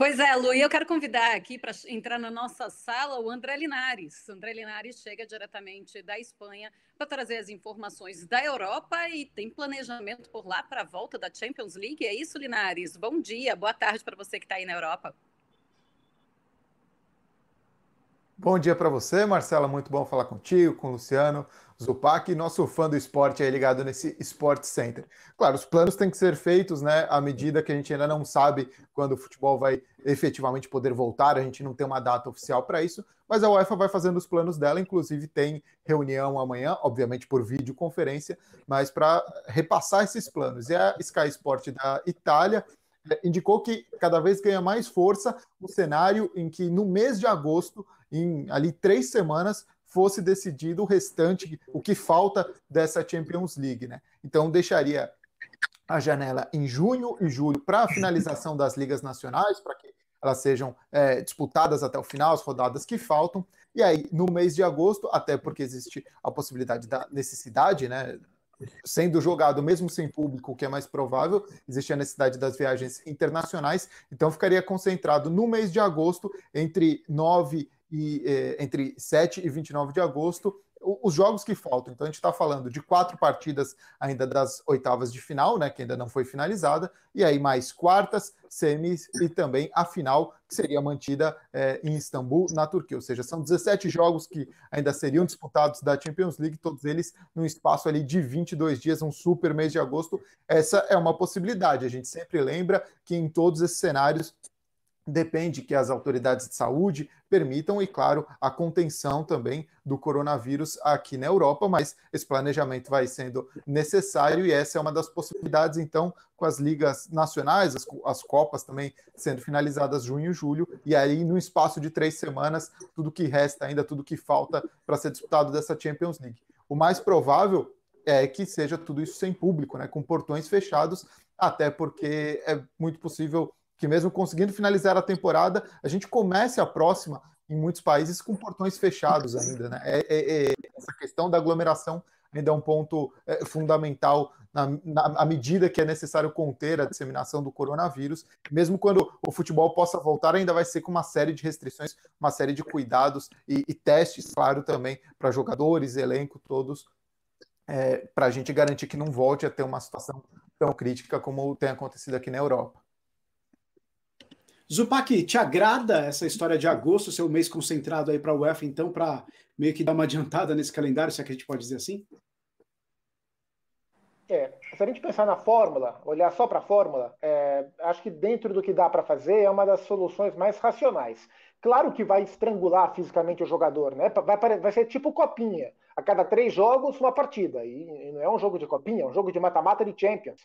Pois é, Lu, e eu quero convidar aqui para entrar na nossa sala o André Linares. O André Linares chega diretamente da Espanha para trazer as informações da Europa e tem planejamento por lá para a volta da Champions League. É isso, Linares? Bom dia, boa tarde para você que está aí na Europa. Bom dia para você, Marcela. Muito bom falar contigo, com o Luciano Zupac, nosso fã do esporte aí ligado nesse Sport Center. Claro, os planos têm que ser feitos, né? À medida que a gente ainda não sabe quando o futebol vai efetivamente poder voltar, a gente não tem uma data oficial para isso, mas a UEFA vai fazendo os planos dela, inclusive tem reunião amanhã, obviamente por videoconferência, mas para repassar esses planos. E a Sky Sport da Itália é, indicou que cada vez ganha mais força o cenário em que no mês de agosto, em ali três semanas, fosse decidido o restante, o que falta dessa Champions League, né? Então deixaria a janela em junho e julho para a finalização das ligas nacionais, para que elas sejam é, disputadas até o final, as rodadas que faltam. E aí, no mês de agosto, até porque existe a possibilidade da necessidade, né, sendo jogado mesmo sem público, o que é mais provável, existia a necessidade das viagens internacionais, então ficaria concentrado no mês de agosto, entre 9 e eh, entre 7 e 29 de agosto, os jogos que faltam, então a gente está falando de quatro partidas ainda das oitavas de final, né, que ainda não foi finalizada, e aí mais quartas, semis e também a final, que seria mantida é, em Istambul, na Turquia. Ou seja, são 17 jogos que ainda seriam disputados da Champions League, todos eles num espaço ali de 22 dias, um super mês de agosto. Essa é uma possibilidade. A gente sempre lembra que em todos esses cenários depende que as autoridades de saúde permitam e, claro, a contenção também do coronavírus aqui na Europa, mas esse planejamento vai sendo necessário e essa é uma das possibilidades, então, com as ligas nacionais, as, as Copas também sendo finalizadas junho e julho, e aí, no espaço de três semanas, tudo que resta ainda, tudo que falta para ser disputado dessa Champions League. O mais provável é que seja tudo isso sem público, né, com portões fechados, até porque é muito possível que mesmo conseguindo finalizar a temporada, a gente comece a próxima em muitos países com portões fechados ainda, né? É, é, é, essa questão da aglomeração ainda é um ponto é, fundamental na, na, à medida que é necessário conter a disseminação do coronavírus. Mesmo quando o futebol possa voltar, ainda vai ser com uma série de restrições, uma série de cuidados e, e testes, claro, também para jogadores, elenco, todos, é, para a gente garantir que não volte a ter uma situação tão crítica como tem acontecido aqui na Europa. Zupac, te agrada essa história de agosto, seu mês concentrado aí para a UEFA, então, para meio que dar uma adiantada nesse calendário, se é que a gente pode dizer assim? É, se a gente pensar na fórmula, olhar só para a fórmula, é, acho que dentro do que dá para fazer é uma das soluções mais racionais. Claro que vai estrangular fisicamente o jogador, né? Vai, vai ser tipo copinha. A cada três jogos, uma partida. E, e não é um jogo de copinha, é um jogo de mata-mata de Champions.